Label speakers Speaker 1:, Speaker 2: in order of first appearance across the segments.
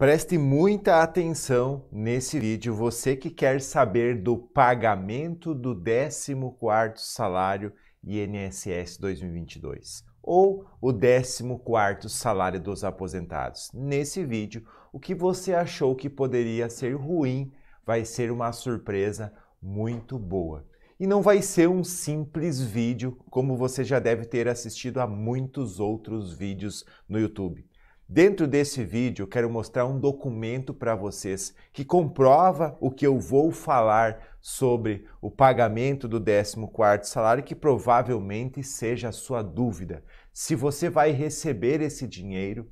Speaker 1: Preste muita atenção nesse vídeo, você que quer saber do pagamento do 14º salário INSS 2022 ou o 14º salário dos aposentados. Nesse vídeo, o que você achou que poderia ser ruim vai ser uma surpresa muito boa. E não vai ser um simples vídeo, como você já deve ter assistido a muitos outros vídeos no YouTube. Dentro desse vídeo, quero mostrar um documento para vocês que comprova o que eu vou falar sobre o pagamento do 14º salário, que provavelmente seja a sua dúvida. Se você vai receber esse dinheiro,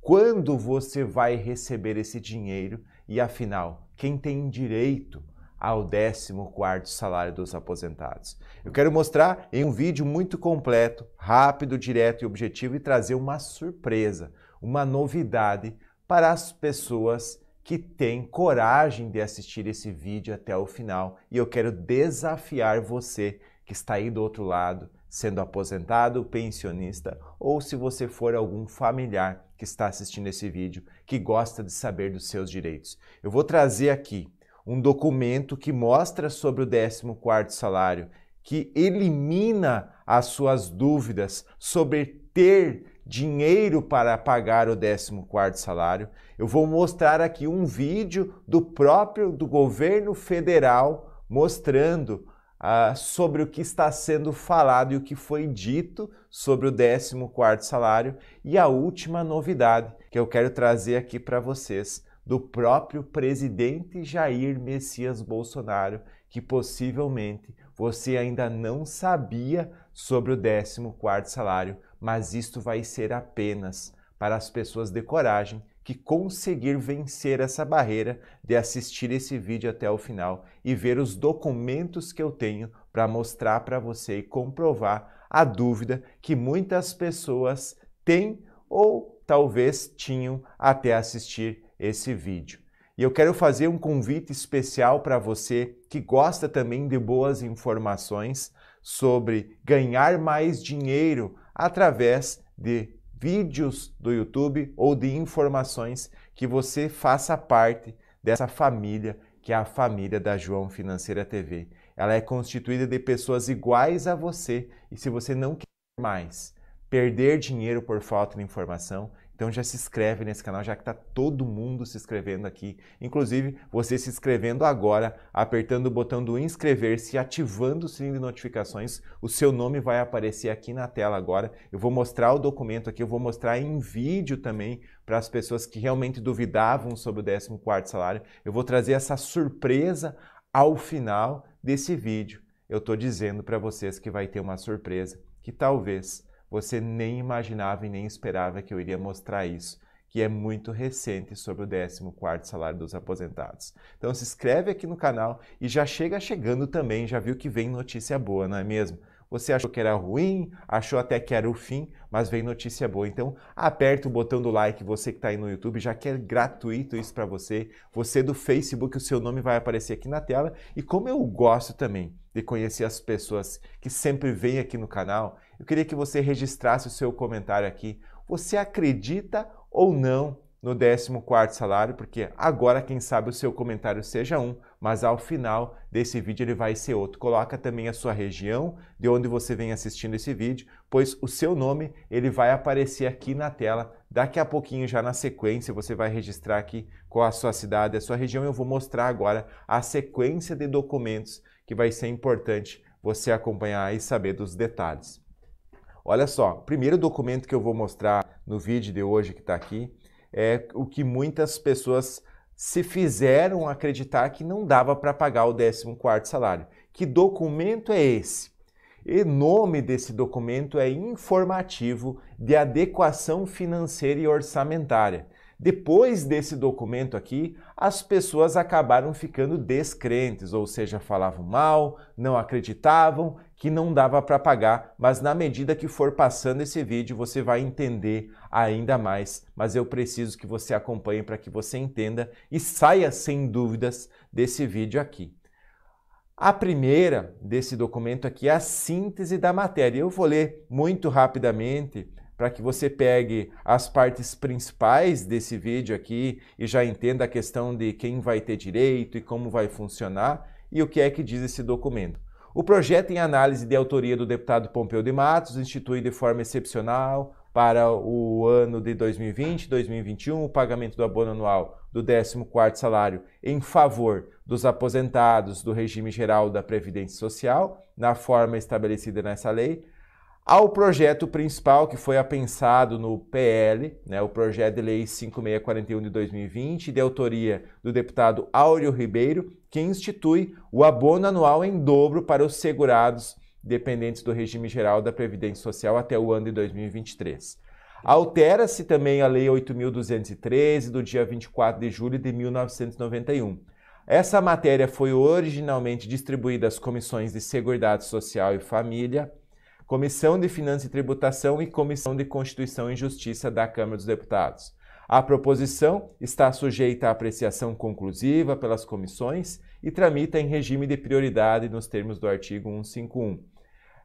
Speaker 1: quando você vai receber esse dinheiro e, afinal, quem tem direito ao 14º salário dos aposentados. Eu quero mostrar em um vídeo muito completo, rápido, direto e objetivo e trazer uma surpresa – uma novidade para as pessoas que têm coragem de assistir esse vídeo até o final. E eu quero desafiar você que está aí do outro lado, sendo aposentado, pensionista ou se você for algum familiar que está assistindo esse vídeo que gosta de saber dos seus direitos. Eu vou trazer aqui um documento que mostra sobre o 14º salário, que elimina as suas dúvidas sobre ter dinheiro para pagar o 14º salário. Eu vou mostrar aqui um vídeo do próprio do governo federal mostrando ah, sobre o que está sendo falado e o que foi dito sobre o 14º salário e a última novidade que eu quero trazer aqui para vocês do próprio presidente Jair Messias Bolsonaro, que possivelmente você ainda não sabia sobre o 14º salário, mas isto vai ser apenas para as pessoas de coragem que conseguir vencer essa barreira de assistir esse vídeo até o final e ver os documentos que eu tenho para mostrar para você e comprovar a dúvida que muitas pessoas têm ou talvez tinham até assistir esse vídeo. E eu quero fazer um convite especial para você que gosta também de boas informações sobre ganhar mais dinheiro através de vídeos do YouTube ou de informações que você faça parte dessa família que é a família da João Financeira TV. Ela é constituída de pessoas iguais a você e se você não quer mais perder dinheiro por falta de informação, então já se inscreve nesse canal, já que está todo mundo se inscrevendo aqui. Inclusive, você se inscrevendo agora, apertando o botão do inscrever-se e ativando o sininho de notificações, o seu nome vai aparecer aqui na tela agora. Eu vou mostrar o documento aqui, eu vou mostrar em vídeo também para as pessoas que realmente duvidavam sobre o 14º salário. Eu vou trazer essa surpresa ao final desse vídeo. Eu estou dizendo para vocês que vai ter uma surpresa que talvez você nem imaginava e nem esperava que eu iria mostrar isso, que é muito recente sobre o 14º salário dos aposentados. Então se inscreve aqui no canal e já chega chegando também, já viu que vem notícia boa, não é mesmo? Você achou que era ruim, achou até que era o fim, mas vem notícia boa. Então, aperta o botão do like, você que está aí no YouTube, já que é gratuito isso para você. Você do Facebook, o seu nome vai aparecer aqui na tela. E como eu gosto também de conhecer as pessoas que sempre vêm aqui no canal eu queria que você registrasse o seu comentário aqui. Você acredita ou não no 14º salário? Porque agora, quem sabe, o seu comentário seja um, mas ao final desse vídeo ele vai ser outro. Coloca também a sua região, de onde você vem assistindo esse vídeo, pois o seu nome ele vai aparecer aqui na tela Daqui a pouquinho, já na sequência, você vai registrar aqui qual a sua cidade, a sua região. Eu vou mostrar agora a sequência de documentos que vai ser importante você acompanhar e saber dos detalhes. Olha só, primeiro documento que eu vou mostrar no vídeo de hoje que está aqui é o que muitas pessoas se fizeram acreditar que não dava para pagar o 14 salário. Que documento é esse? E nome desse documento é informativo de adequação financeira e orçamentária. Depois desse documento aqui, as pessoas acabaram ficando descrentes, ou seja, falavam mal, não acreditavam que não dava para pagar, mas na medida que for passando esse vídeo você vai entender ainda mais. Mas eu preciso que você acompanhe para que você entenda e saia sem dúvidas desse vídeo aqui. A primeira desse documento aqui é a síntese da matéria. Eu vou ler muito rapidamente para que você pegue as partes principais desse vídeo aqui e já entenda a questão de quem vai ter direito e como vai funcionar e o que é que diz esse documento. O projeto em análise de autoria do deputado Pompeu de Matos institui de forma excepcional para o ano de 2020 2021 o pagamento do abono anual do 14º salário em favor dos aposentados do regime geral da Previdência Social, na forma estabelecida nessa lei, ao projeto principal que foi apensado no PL, né, o projeto de lei 5641 de 2020, de autoria do deputado Áureo Ribeiro, que institui o abono anual em dobro para os segurados dependentes do regime geral da Previdência Social até o ano de 2023. Altera-se também a Lei 8.213, do dia 24 de julho de 1991. Essa matéria foi originalmente distribuída às comissões de Seguridade Social e Família, Comissão de Finanças e Tributação e Comissão de Constituição e Justiça da Câmara dos Deputados. A proposição está sujeita à apreciação conclusiva pelas comissões e tramita em regime de prioridade nos termos do artigo 151.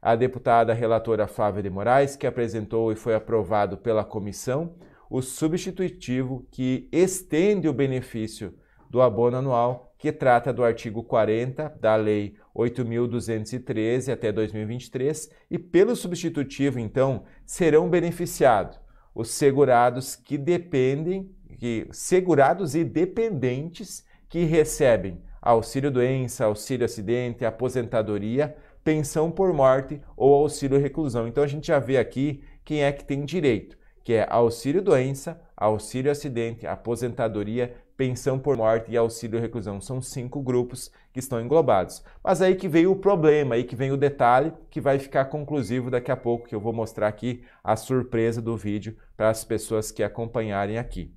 Speaker 1: A deputada relatora Flávia de Moraes, que apresentou e foi aprovado pela comissão o substitutivo que estende o benefício do abono anual, que trata do artigo 40 da Lei 8.213 até 2023, e pelo substitutivo, então, serão beneficiados os segurados que dependem, que, segurados e dependentes que recebem auxílio doença, auxílio acidente, aposentadoria, pensão por morte ou auxílio reclusão. Então a gente já vê aqui quem é que tem direito, que é auxílio doença, auxílio acidente, aposentadoria pensão por morte e auxílio reclusão. São cinco grupos que estão englobados. Mas aí que veio o problema, aí que vem o detalhe que vai ficar conclusivo daqui a pouco, que eu vou mostrar aqui a surpresa do vídeo para as pessoas que acompanharem aqui.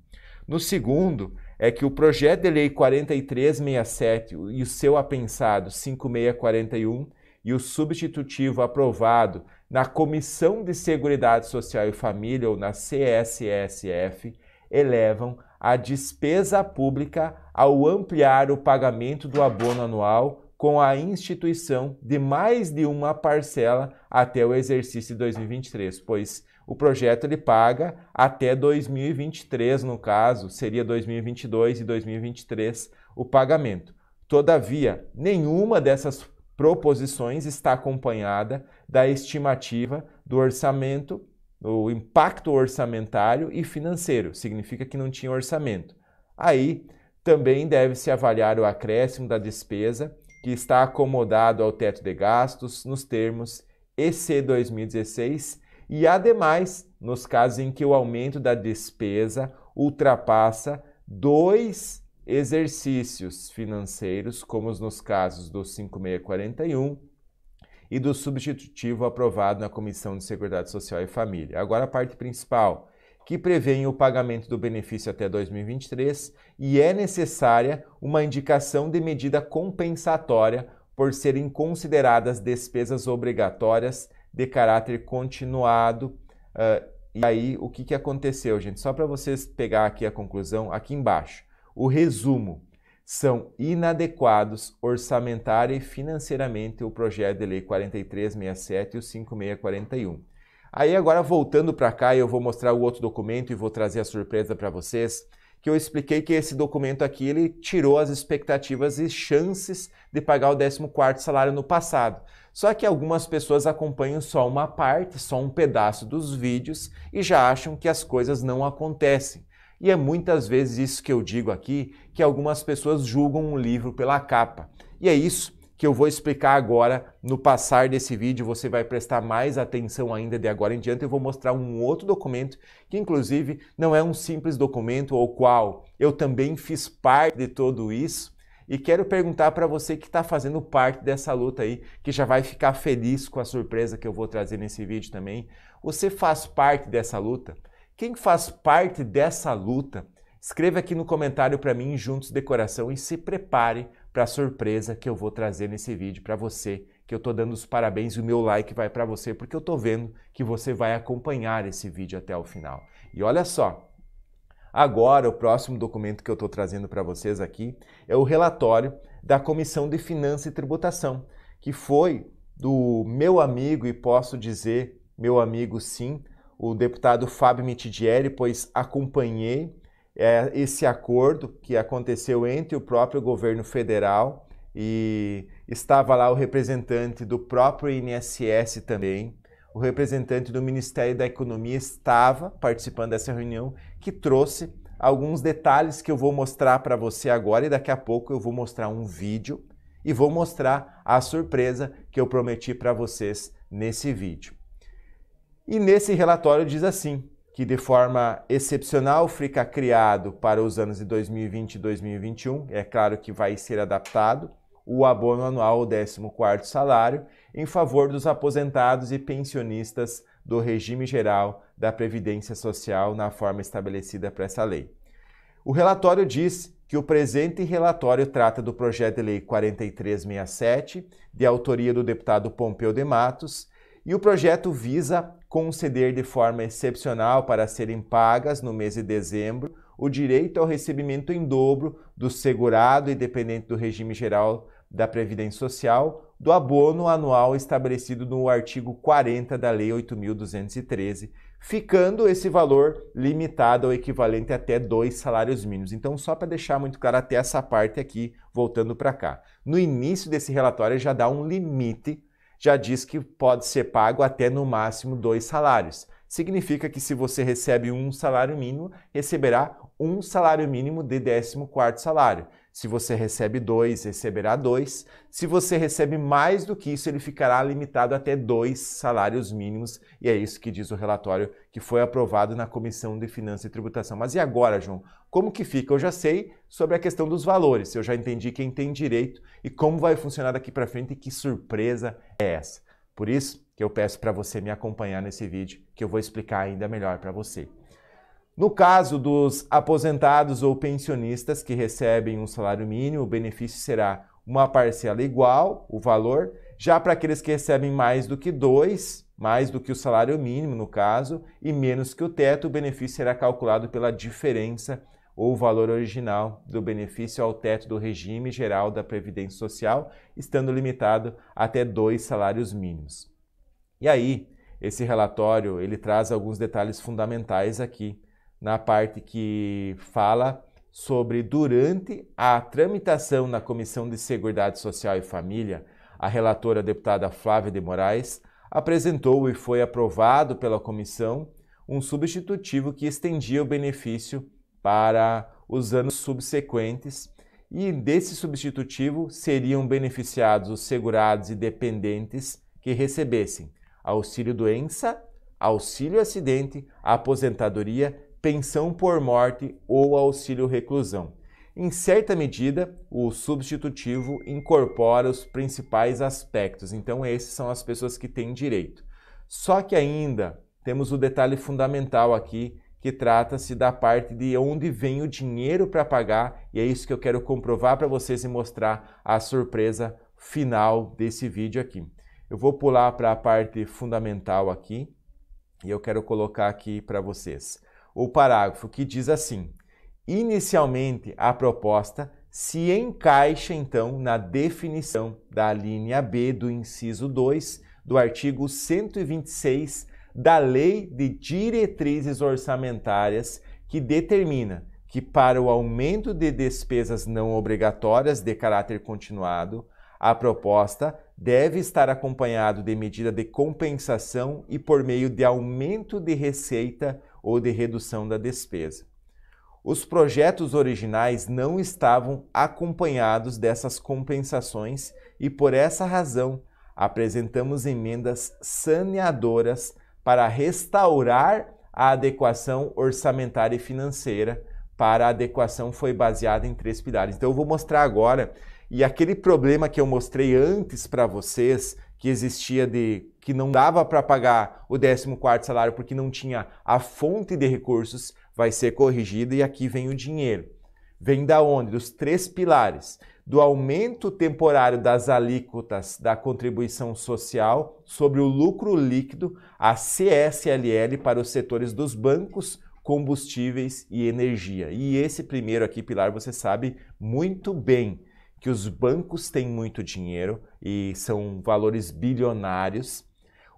Speaker 1: No segundo, é que o projeto de lei 4367 e o seu apensado 5641 e o substitutivo aprovado na Comissão de Seguridade Social e Família, ou na CSSF, elevam a despesa pública ao ampliar o pagamento do abono anual com a instituição de mais de uma parcela até o exercício de 2023, pois o projeto ele paga até 2023, no caso, seria 2022 e 2023 o pagamento. Todavia, nenhuma dessas proposições está acompanhada da estimativa do orçamento o impacto orçamentário e financeiro, significa que não tinha orçamento. Aí também deve-se avaliar o acréscimo da despesa que está acomodado ao teto de gastos nos termos EC 2016 e, ademais, nos casos em que o aumento da despesa ultrapassa dois exercícios financeiros, como nos casos do 5641 e do substitutivo aprovado na Comissão de Seguridade Social e Família. Agora a parte principal, que prevê o pagamento do benefício até 2023 e é necessária uma indicação de medida compensatória por serem consideradas despesas obrigatórias de caráter continuado. Uh, e aí, o que, que aconteceu, gente? Só para vocês pegar aqui a conclusão, aqui embaixo. O resumo são inadequados orçamentar e financeiramente o projeto de lei 4367 e o 5641. Aí agora voltando para cá, eu vou mostrar o outro documento e vou trazer a surpresa para vocês, que eu expliquei que esse documento aqui ele tirou as expectativas e chances de pagar o 14º salário no passado. Só que algumas pessoas acompanham só uma parte, só um pedaço dos vídeos e já acham que as coisas não acontecem. E é muitas vezes isso que eu digo aqui, que algumas pessoas julgam um livro pela capa. E é isso que eu vou explicar agora no passar desse vídeo. Você vai prestar mais atenção ainda de agora em diante. Eu vou mostrar um outro documento que, inclusive, não é um simples documento ao qual eu também fiz parte de tudo isso. E quero perguntar para você que está fazendo parte dessa luta aí, que já vai ficar feliz com a surpresa que eu vou trazer nesse vídeo também. Você faz parte dessa luta? Quem faz parte dessa luta? Escreva aqui no comentário para mim juntos de coração e se prepare para a surpresa que eu vou trazer nesse vídeo para você, que eu estou dando os parabéns e o meu like vai para você, porque eu estou vendo que você vai acompanhar esse vídeo até o final. E olha só, agora o próximo documento que eu estou trazendo para vocês aqui é o relatório da Comissão de Finanças e Tributação, que foi do meu amigo, e posso dizer meu amigo sim, o deputado Fábio Mitidieri, pois acompanhei é, esse acordo que aconteceu entre o próprio governo federal e estava lá o representante do próprio INSS também, o representante do Ministério da Economia estava participando dessa reunião que trouxe alguns detalhes que eu vou mostrar para você agora e daqui a pouco eu vou mostrar um vídeo e vou mostrar a surpresa que eu prometi para vocês nesse vídeo. E nesse relatório diz assim: que de forma excepcional fica criado para os anos de 2020 e 2021, é claro que vai ser adaptado, o abono anual, o 14 salário, em favor dos aposentados e pensionistas do regime geral da Previdência Social na forma estabelecida para essa lei. O relatório diz que o presente relatório trata do projeto de lei 4367, de autoria do deputado Pompeu de Matos, e o projeto visa conceder de forma excepcional para serem pagas no mês de dezembro o direito ao recebimento em dobro do segurado e dependente do regime geral da Previdência Social do abono anual estabelecido no artigo 40 da Lei 8.213, ficando esse valor limitado ao equivalente até dois salários mínimos. Então, só para deixar muito claro até essa parte aqui, voltando para cá. No início desse relatório já dá um limite já diz que pode ser pago até no máximo dois salários. Significa que se você recebe um salário mínimo, receberá um salário mínimo de 14 salário. Se você recebe dois, receberá dois. Se você recebe mais do que isso, ele ficará limitado até dois salários mínimos. E é isso que diz o relatório que foi aprovado na Comissão de Finanças e Tributação. Mas e agora, João? Como que fica? Eu já sei sobre a questão dos valores, eu já entendi quem tem direito e como vai funcionar daqui para frente e que surpresa é essa. Por isso que eu peço para você me acompanhar nesse vídeo, que eu vou explicar ainda melhor para você. No caso dos aposentados ou pensionistas que recebem um salário mínimo, o benefício será uma parcela igual, o valor, já para aqueles que recebem mais do que dois, mais do que o salário mínimo, no caso, e menos que o teto, o benefício será calculado pela diferença ou o valor original do benefício ao teto do regime geral da Previdência Social, estando limitado até dois salários mínimos. E aí, esse relatório ele traz alguns detalhes fundamentais aqui na parte que fala sobre durante a tramitação na Comissão de Seguridade Social e Família, a relatora a deputada Flávia de Moraes apresentou e foi aprovado pela comissão um substitutivo que estendia o benefício para os anos subsequentes e desse substitutivo seriam beneficiados os segurados e dependentes que recebessem auxílio doença, auxílio acidente, aposentadoria, pensão por morte ou auxílio reclusão. Em certa medida, o substitutivo incorpora os principais aspectos, então esses são as pessoas que têm direito. Só que ainda temos o detalhe fundamental aqui que trata-se da parte de onde vem o dinheiro para pagar, e é isso que eu quero comprovar para vocês e mostrar a surpresa final desse vídeo aqui. Eu vou pular para a parte fundamental aqui e eu quero colocar aqui para vocês o parágrafo que diz assim: Inicialmente, a proposta se encaixa então na definição da linha B do inciso 2 do artigo 126 da Lei de Diretrizes Orçamentárias, que determina que, para o aumento de despesas não obrigatórias de caráter continuado, a proposta deve estar acompanhado de medida de compensação e por meio de aumento de receita ou de redução da despesa. Os projetos originais não estavam acompanhados dessas compensações e, por essa razão, apresentamos emendas saneadoras para restaurar a adequação orçamentária e financeira para a adequação foi baseada em três pilares. Então eu vou mostrar agora e aquele problema que eu mostrei antes para vocês que existia de que não dava para pagar o 14 salário porque não tinha a fonte de recursos vai ser corrigido e aqui vem o dinheiro. Vem da onde? Dos três pilares do aumento temporário das alíquotas da contribuição social sobre o lucro líquido, a CSLL, para os setores dos bancos, combustíveis e energia. E esse primeiro aqui, Pilar, você sabe muito bem que os bancos têm muito dinheiro e são valores bilionários.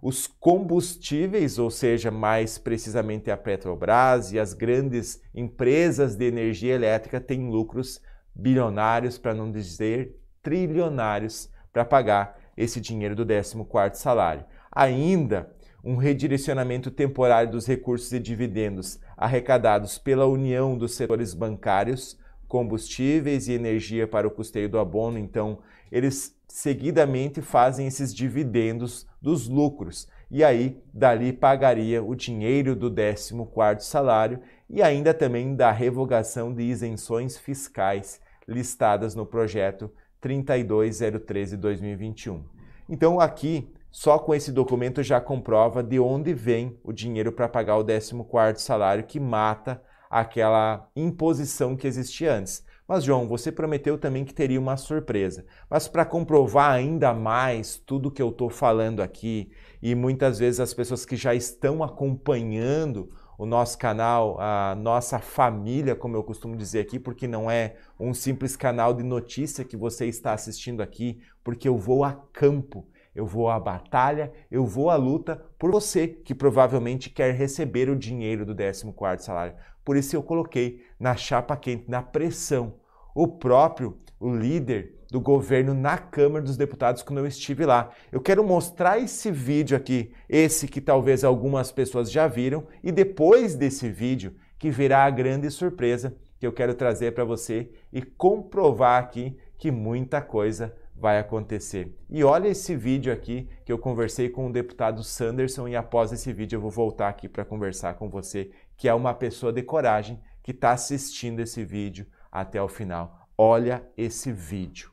Speaker 1: Os combustíveis, ou seja, mais precisamente a Petrobras e as grandes empresas de energia elétrica, têm lucros bilionários, para não dizer trilionários, para pagar esse dinheiro do 14 salário. Ainda um redirecionamento temporário dos recursos e dividendos arrecadados pela união dos setores bancários, combustíveis e energia para o custeio do abono, então eles seguidamente fazem esses dividendos dos lucros e aí dali pagaria o dinheiro do 14 salário e ainda também da revogação de isenções fiscais listadas no projeto 32013-2021. Então, aqui, só com esse documento já comprova de onde vem o dinheiro para pagar o 14 salário que mata aquela imposição que existia antes. Mas João, você prometeu também que teria uma surpresa. Mas para comprovar ainda mais tudo que eu estou falando aqui e muitas vezes as pessoas que já estão acompanhando o nosso canal, a nossa família, como eu costumo dizer aqui, porque não é um simples canal de notícia que você está assistindo aqui, porque eu vou a campo, eu vou à batalha, eu vou à luta por você que provavelmente quer receber o dinheiro do 14º salário. Por isso eu coloquei na chapa quente, na pressão, o próprio o líder do governo na Câmara dos Deputados quando eu estive lá. Eu quero mostrar esse vídeo aqui, esse que talvez algumas pessoas já viram, e depois desse vídeo que virá a grande surpresa que eu quero trazer para você e comprovar aqui que muita coisa vai acontecer. E olha esse vídeo aqui que eu conversei com o deputado Sanderson e após esse vídeo eu vou voltar aqui para conversar com você, que é uma pessoa de coragem que está assistindo esse vídeo até o final olha esse vídeo.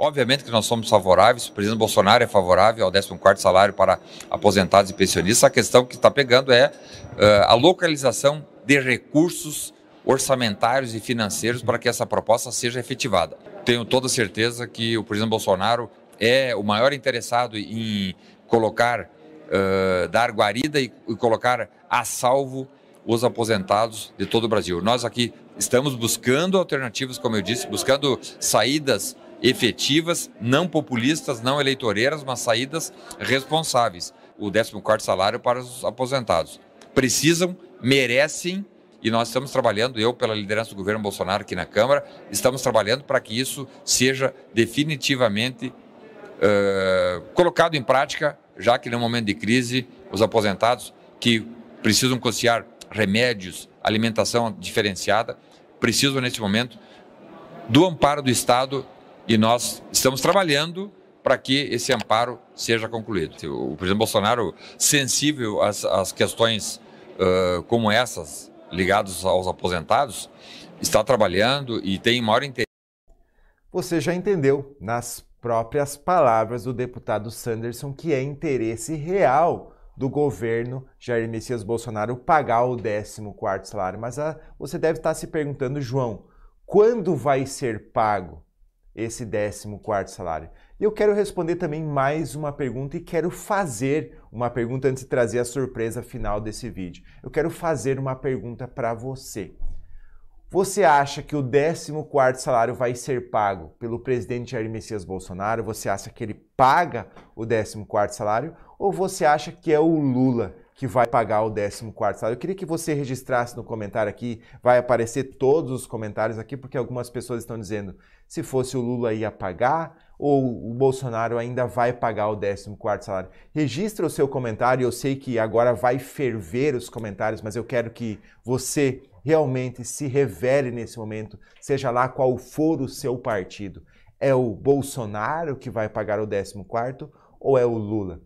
Speaker 2: Obviamente que nós somos favoráveis, o presidente Bolsonaro é favorável ao 14 salário para aposentados e pensionistas. A questão que está pegando é uh, a localização de recursos orçamentários e financeiros para que essa proposta seja efetivada. Tenho toda certeza que o presidente Bolsonaro é o maior interessado em colocar, uh, dar guarida e, e colocar a salvo os aposentados de todo o Brasil. Nós aqui estamos buscando alternativas, como eu disse, buscando saídas efetivas, não populistas, não eleitoreiras, mas saídas responsáveis. O 14 salário para os aposentados. Precisam, merecem e nós estamos trabalhando, eu pela liderança do governo Bolsonaro aqui na Câmara, estamos trabalhando para que isso seja definitivamente uh, colocado em prática, já que no momento de crise os aposentados que precisam conciliar remédios, alimentação diferenciada, precisam neste momento do amparo do Estado e nós estamos trabalhando para que esse amparo seja concluído. O presidente Bolsonaro, sensível às, às questões uh, como essas ligadas aos aposentados, está trabalhando e tem maior interesse. Você
Speaker 1: já entendeu nas próprias palavras do deputado Sanderson que é interesse real do governo Jair Messias Bolsonaro pagar o 14 salário. Mas a, ah, você deve estar se perguntando, João, quando vai ser pago esse 14 salário? E eu quero responder também mais uma pergunta e quero fazer uma pergunta antes de trazer a surpresa final desse vídeo. Eu quero fazer uma pergunta para você. Você acha que o 14 salário vai ser pago pelo presidente Jair Messias Bolsonaro? Você acha que ele paga o 14 salário? ou você acha que é o Lula que vai pagar o 14º salário. Eu queria que você registrasse no comentário aqui, vai aparecer todos os comentários aqui, porque algumas pessoas estão dizendo se fosse o Lula ia pagar ou o Bolsonaro ainda vai pagar o 14º salário. Registra o seu comentário, eu sei que agora vai ferver os comentários, mas eu quero que você realmente se revele nesse momento, seja lá qual for o seu partido. É o Bolsonaro que vai pagar o 14º ou é o Lula?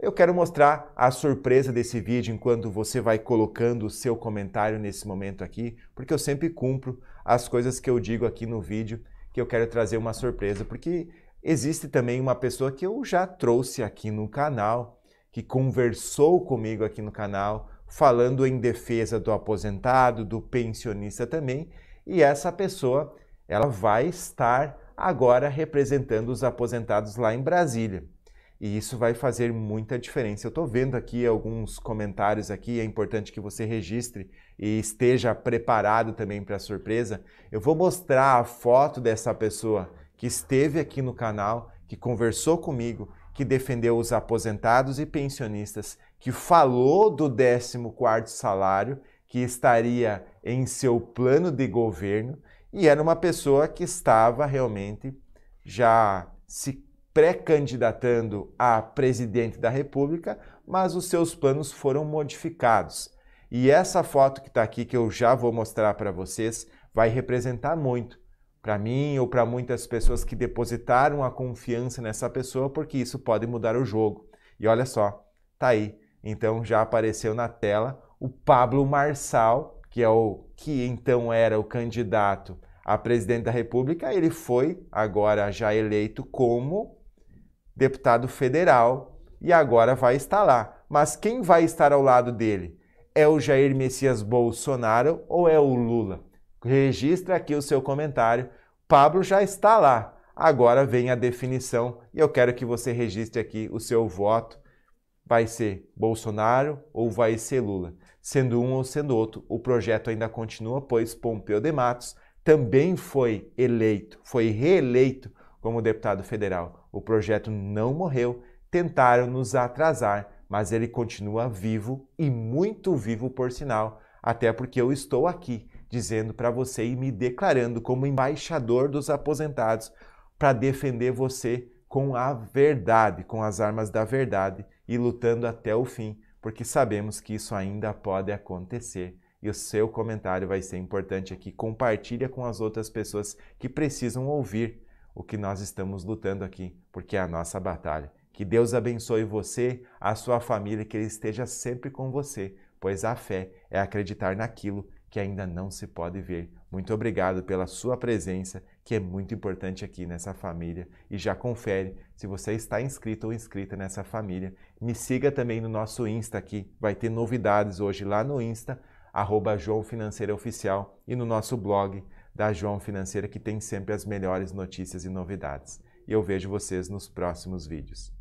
Speaker 1: Eu quero mostrar a surpresa desse vídeo enquanto você vai colocando o seu comentário nesse momento aqui, porque eu sempre cumpro as coisas que eu digo aqui no vídeo, que eu quero trazer uma surpresa, porque existe também uma pessoa que eu já trouxe aqui no canal, que conversou comigo aqui no canal, falando em defesa do aposentado, do pensionista também, e essa pessoa, ela vai estar agora representando os aposentados lá em Brasília. E isso vai fazer muita diferença. Eu estou vendo aqui alguns comentários aqui, é importante que você registre e esteja preparado também para a surpresa. Eu vou mostrar a foto dessa pessoa que esteve aqui no canal, que conversou comigo, que defendeu os aposentados e pensionistas, que falou do 14º salário, que estaria em seu plano de governo, e era uma pessoa que estava realmente já se pré-candidatando a presidente da República, mas os seus planos foram modificados. E essa foto que está aqui, que eu já vou mostrar para vocês, vai representar muito para mim ou para muitas pessoas que depositaram a confiança nessa pessoa, porque isso pode mudar o jogo. E olha só, tá aí. Então já apareceu na tela o Pablo Marçal, que é o que então era o candidato a presidente da República, ele foi agora já eleito como deputado federal, e agora vai estar lá. Mas quem vai estar ao lado dele? É o Jair Messias Bolsonaro ou é o Lula? Registra aqui o seu comentário. Pablo já está lá. Agora vem a definição e eu quero que você registre aqui o seu voto. Vai ser Bolsonaro ou vai ser Lula? Sendo um ou sendo outro, o projeto ainda continua, pois Pompeu de Matos também foi eleito, foi reeleito como deputado federal, o projeto não morreu, tentaram nos atrasar, mas ele continua vivo e muito vivo, por sinal, até porque eu estou aqui dizendo para você e me declarando como embaixador dos aposentados para defender você com a verdade, com as armas da verdade e lutando até o fim, porque sabemos que isso ainda pode acontecer. E o seu comentário vai ser importante aqui. Compartilha com as outras pessoas que precisam ouvir o que nós estamos lutando aqui, porque é a nossa batalha. Que Deus abençoe você, a sua família, que Ele esteja sempre com você, pois a fé é acreditar naquilo que ainda não se pode ver. Muito obrigado pela sua presença, que é muito importante aqui nessa família. E já confere se você está inscrito ou inscrita nessa família. Me siga também no nosso Insta aqui, vai ter novidades hoje lá no Insta, arroba Oficial e no nosso blog da João Financeira, que tem sempre as melhores notícias e novidades. E eu vejo vocês nos próximos vídeos.